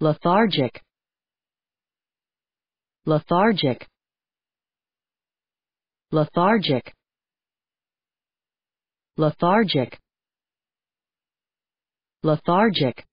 lethargic lethargic lethargic lethargic lethargic